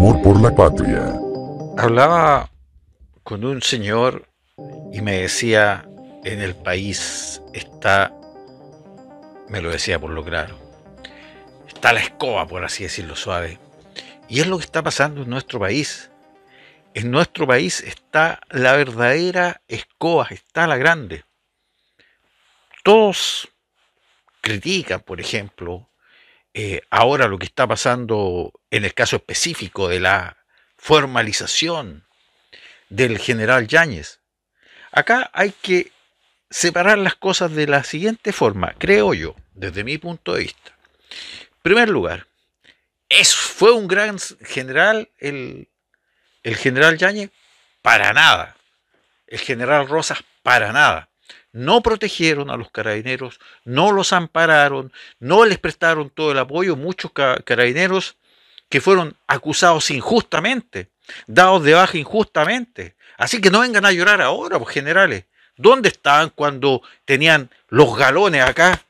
amor por la patria. Hablaba con un señor y me decía, en el país está, me lo decía por lo claro, está la escoba, por así decirlo suave. Y es lo que está pasando en nuestro país. En nuestro país está la verdadera escoba, está la grande. Todos critican, por ejemplo, eh, ahora lo que está pasando en el caso específico de la formalización del general Yáñez. Acá hay que separar las cosas de la siguiente forma, creo yo, desde mi punto de vista. En primer lugar, ¿fue un gran general el, el general Yáñez? Para nada. El general Rosas, para nada no protegieron a los carabineros, no los ampararon, no les prestaron todo el apoyo. Muchos carabineros que fueron acusados injustamente, dados de baja injustamente. Así que no vengan a llorar ahora, pues, generales. ¿Dónde estaban cuando tenían los galones acá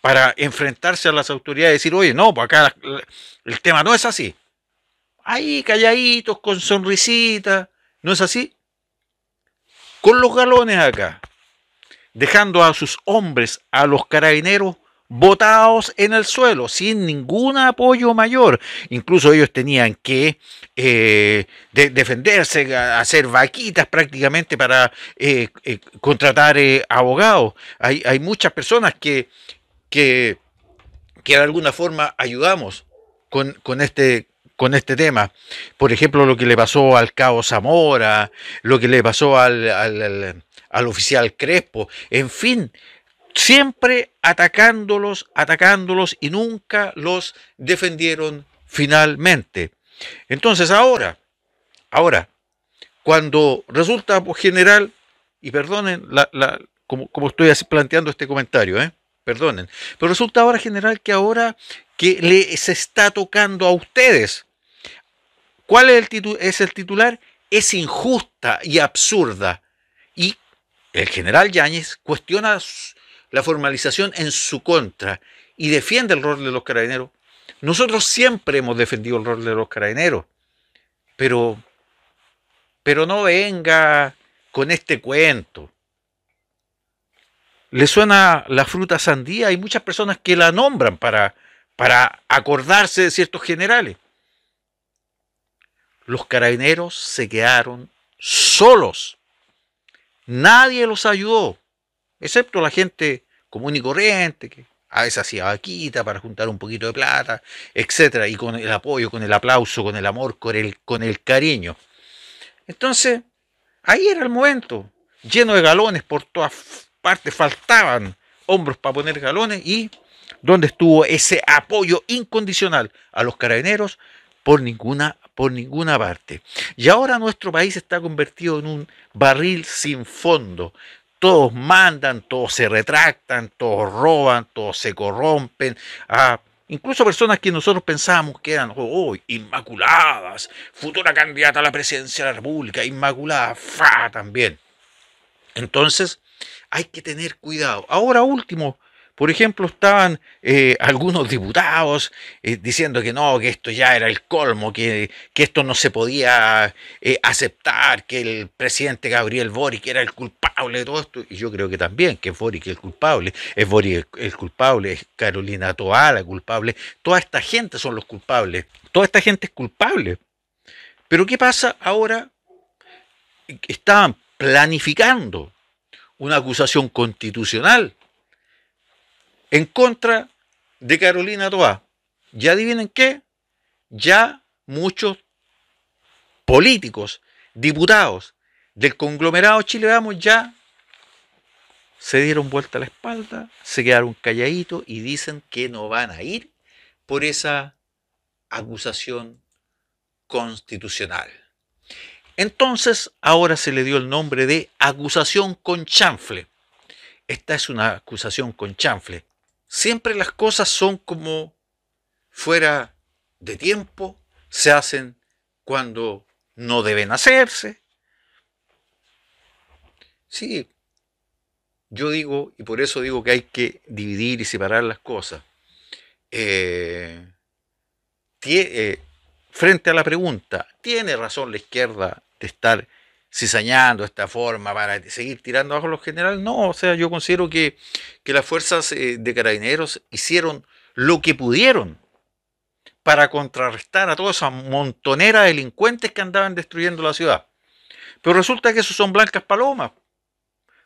para enfrentarse a las autoridades y decir, oye, no, pues, acá el tema no es así? Ahí calladitos, con sonrisita, ¿no es así? Con los galones acá dejando a sus hombres, a los carabineros, botados en el suelo, sin ningún apoyo mayor. Incluso ellos tenían que eh, defenderse, hacer vaquitas prácticamente para eh, eh, contratar abogados. Hay, muchas personas que, que, que, de alguna forma ayudamos con, con este, con este tema. Por ejemplo, lo que le pasó al Cabo Zamora, lo que le pasó al al oficial Crespo, en fin, siempre atacándolos, atacándolos y nunca los defendieron finalmente. Entonces ahora, ahora, cuando resulta pues, general, y perdonen como, estoy planteando este comentario, ¿eh? perdonen, pero resulta ahora general que ahora que les está tocando a ustedes, ¿cuál es el, es el titular? Es injusta y absurda. ¿Y el general Yáñez cuestiona la formalización en su contra y defiende el rol de los carabineros. Nosotros siempre hemos defendido el rol de los carabineros, pero, pero no venga con este cuento. Le suena la fruta sandía, hay muchas personas que la nombran para, para acordarse de ciertos generales. Los carabineros se quedaron solos Nadie los ayudó, excepto la gente común y corriente, que a veces hacía vaquita para juntar un poquito de plata, etcétera, y con el apoyo, con el aplauso, con el amor, con el, con el cariño. Entonces, ahí era el momento, lleno de galones por todas partes, faltaban hombros para poner galones y donde estuvo ese apoyo incondicional a los carabineros, por ninguna, por ninguna parte. Y ahora nuestro país está convertido en un barril sin fondo. Todos mandan, todos se retractan, todos roban, todos se corrompen. Ah, incluso personas que nosotros pensábamos que eran oh, oh, inmaculadas, futura candidata a la presidencia de la República, inmaculada, fa también. Entonces, hay que tener cuidado. Ahora último, por ejemplo, estaban eh, algunos diputados eh, diciendo que no, que esto ya era el colmo, que, que esto no se podía eh, aceptar, que el presidente Gabriel Boric era el culpable de todo esto. Y yo creo que también, que es Boric el culpable, es Boric el, culpable, es Carolina Toala la culpable, toda esta gente son los culpables, toda esta gente es culpable. Pero ¿qué pasa ahora? Estaban planificando una acusación constitucional en contra de Carolina Toá. Ya adivinen qué, ya muchos políticos, diputados del conglomerado Chile Vamos ya se dieron vuelta a la espalda, se quedaron calladitos y dicen que no van a ir por esa acusación constitucional. Entonces, ahora se le dio el nombre de acusación con chanfle. Esta es una acusación con chanfle siempre las cosas son como fuera de tiempo, se hacen cuando no deben hacerse. Sí, yo digo, y por eso digo que hay que dividir y separar las cosas. Eh, eh, frente a la pregunta, ¿tiene razón la izquierda de estar cizañando de esta forma para seguir tirando abajo los generales. No, o sea, yo considero que, que las fuerzas eh, de carabineros hicieron lo que pudieron para contrarrestar a toda esa montonera de delincuentes que andaban destruyendo la ciudad. Pero resulta que esos son blancas palomas,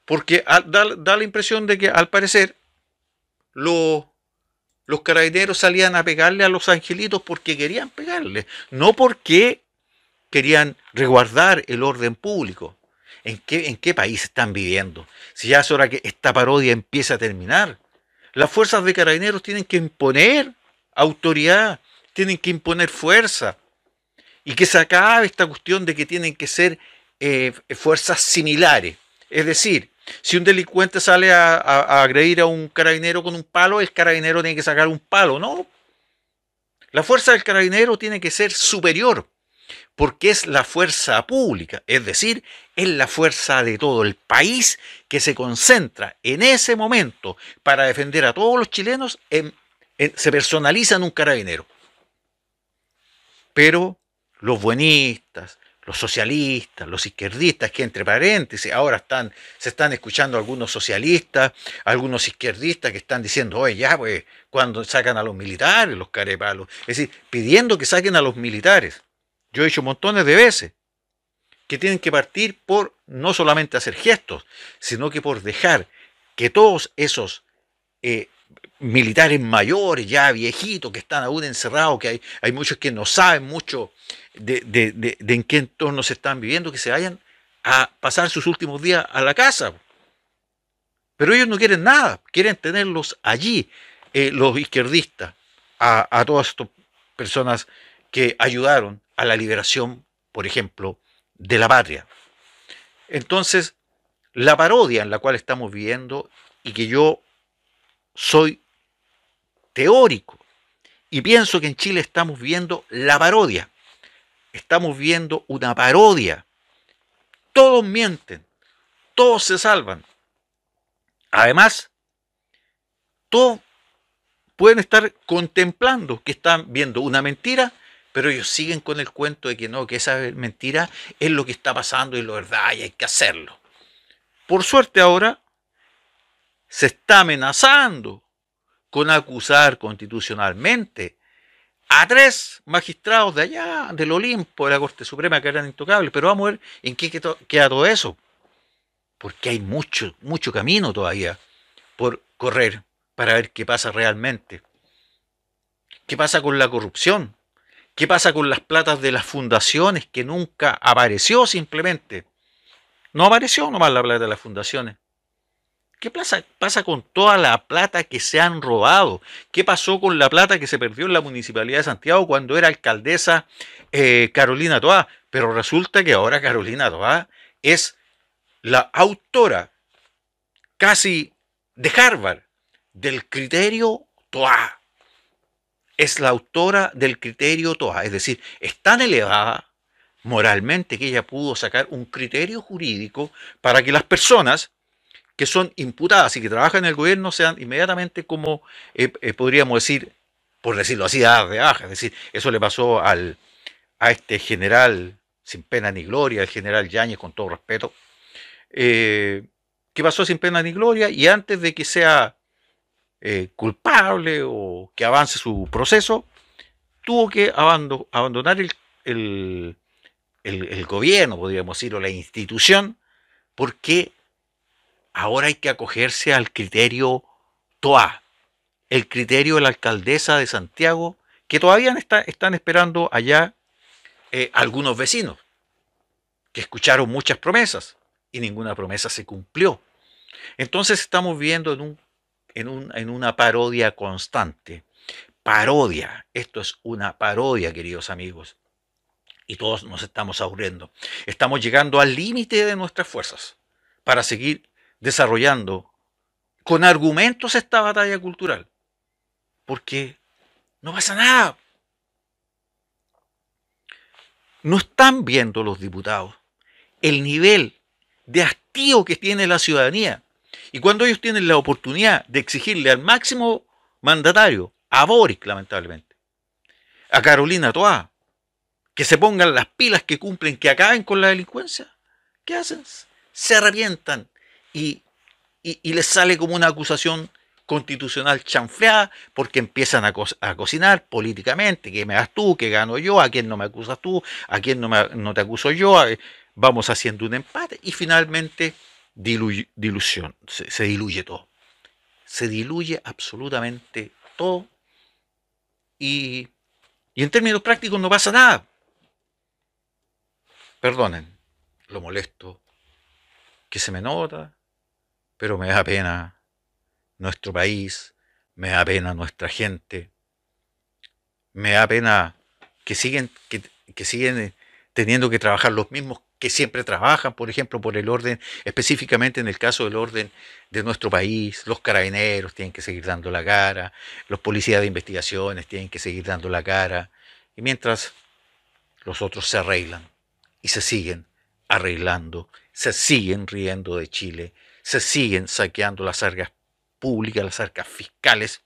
porque da, da la impresión de que al parecer los carabineros salían a pegarle a los angelitos porque querían pegarle, no porque querían resguardar el orden público. ¿En qué, país están viviendo? Si ya es hora que esta parodia empiece a terminar. Las fuerzas de carabineros tienen que imponer autoridad, tienen que imponer fuerza. Y que se acabe esta cuestión de que tienen que ser eh, fuerzas similares. Es decir, si un delincuente sale a, a, agredir a un carabinero con un palo, el carabinero tiene que sacar un palo, ¿no? La fuerza del carabinero tiene que ser superior porque es la fuerza pública, es decir, es la fuerza de todo el país que se concentra en ese momento para defender a todos los chilenos, se personaliza en un carabinero. Pero los buenistas, los socialistas, los izquierdistas, que entre paréntesis, ahora están, se están escuchando algunos socialistas, algunos izquierdistas que están diciendo, oye, ya, pues, cuando sacan a los militares, los carepalos, es decir, pidiendo que saquen a los militares yo he dicho montones de veces, que tienen que partir por no solamente hacer gestos, sino que por dejar que todos esos eh, militares mayores, ya viejitos, que están aún encerrados, que hay, hay muchos que no saben mucho de, en qué entorno se están viviendo, que se vayan a pasar sus últimos días a la casa. Pero ellos no quieren nada, quieren tenerlos allí, eh, los izquierdistas, a, a todas estas personas que ayudaron a la liberación, por ejemplo, de la patria. Entonces, la parodia en la cual estamos viviendo y que yo soy teórico y pienso que en Chile estamos viendo la parodia. Estamos viendo una parodia. Todos mienten, todos se salvan. Además, todos pueden estar contemplando que están viendo una mentira pero ellos siguen con el cuento de que no, que esa mentira es lo que está pasando y la verdad y hay que hacerlo. Por suerte ahora se está amenazando con acusar constitucionalmente a tres magistrados de allá, del Olimpo, de la Corte Suprema, que eran intocables. Pero vamos a ver en qué queda todo eso. Porque hay mucho, mucho camino todavía por correr para ver qué pasa realmente. ¿Qué pasa con la corrupción? ¿Qué pasa con las platas de las fundaciones que nunca apareció simplemente? No apareció nomás la plata de las fundaciones. ¿Qué pasa, con toda la plata que se han robado? ¿Qué pasó con la plata que se perdió en la Municipalidad de Santiago cuando era alcaldesa eh, Carolina Toá? Pero resulta que ahora Carolina Toá es la autora casi de Harvard del criterio Toá es la autora del criterio Toa, es decir, es tan elevada moralmente que ella pudo sacar un criterio jurídico para que las personas que son imputadas y que trabajan en el gobierno sean inmediatamente como, eh, eh, podríamos decir, por decirlo así, de baja. Es decir, eso le pasó al, a este general, sin pena ni gloria, el general Yáñez, con todo respeto, eh, que pasó sin pena ni gloria y antes de que sea eh, culpable o que avance su proceso, tuvo que abandonar el, gobierno, podríamos decir, o la institución, porque ahora hay que acogerse al criterio TOA, el criterio de la alcaldesa de Santiago, que todavía están esperando allá eh, algunos vecinos, que escucharon muchas promesas y ninguna promesa se cumplió. Entonces estamos viendo en un en, una parodia constante. Parodia, esto es una parodia, queridos amigos. Y todos nos estamos aburriendo. Estamos llegando al límite de nuestras fuerzas para seguir desarrollando con argumentos esta batalla cultural. Porque no pasa nada. No están viendo los diputados el nivel de hastío que tiene la ciudadanía y cuando ellos tienen la oportunidad de exigirle al máximo mandatario, a Boric, lamentablemente, a Carolina Toa, que se pongan las pilas que cumplen, que acaben con la delincuencia, ¿qué hacen? Se arrepientan y, les sale como una acusación constitucional chanfleada porque empiezan a, cocinar políticamente, que me das tú, que gano yo, a quién no me acusas tú, a quién no, me, no te acuso yo, eh, vamos haciendo un empate y finalmente dilución, se, diluye todo. Se diluye absolutamente todo y, en términos prácticos no pasa nada. Perdonen, lo molesto, que se me nota, pero me da pena nuestro país, me da pena nuestra gente, me da pena que siguen, que, que siguen teniendo que trabajar los mismos que siempre trabajan, por ejemplo, por el orden, específicamente en el caso del orden de nuestro país, los carabineros tienen que seguir dando la cara, los policías de investigaciones tienen que seguir dando la cara, y mientras los otros se arreglan y se siguen arreglando, se siguen riendo de Chile, se siguen saqueando las arcas públicas, las arcas fiscales,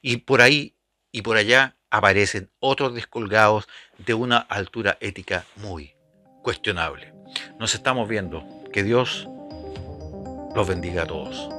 y por ahí y por allá aparecen otros descolgados de una altura ética muy cuestionable. Nos estamos viendo. Que Dios los bendiga a todos.